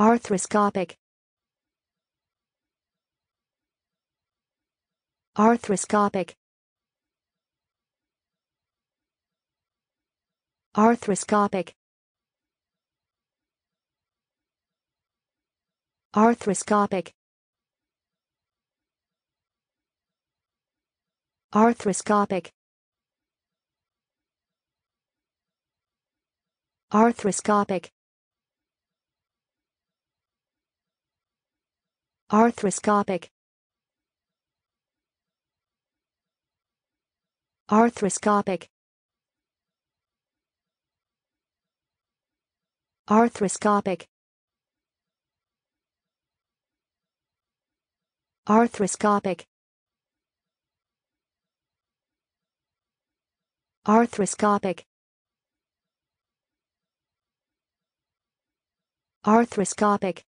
Arthroscopic Arthroscopic Arthroscopic Arthroscopic Arthroscopic Arthroscopic arthroscopic arthroscopic arthroscopic arthroscopic arthroscopic arthroscopic